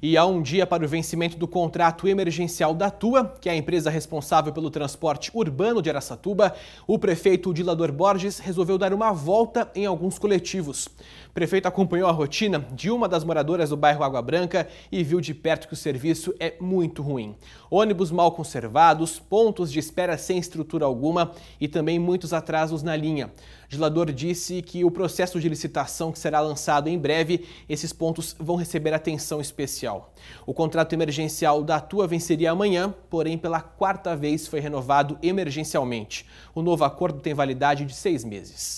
E há um dia para o vencimento do contrato emergencial da TUA, que é a empresa responsável pelo transporte urbano de Araçatuba, o prefeito Dilador Borges resolveu dar uma volta em alguns coletivos. O prefeito acompanhou a rotina de uma das moradoras do bairro Água Branca e viu de perto que o serviço é muito ruim. Ônibus mal conservados, pontos de espera sem estrutura alguma e também muitos atrasos na linha. Dilador disse que o processo de licitação que será lançado em breve, esses pontos vão receber atenção especial emergencial. O contrato emergencial da Atua venceria amanhã, porém, pela quarta vez foi renovado emergencialmente. O novo acordo tem validade de seis meses.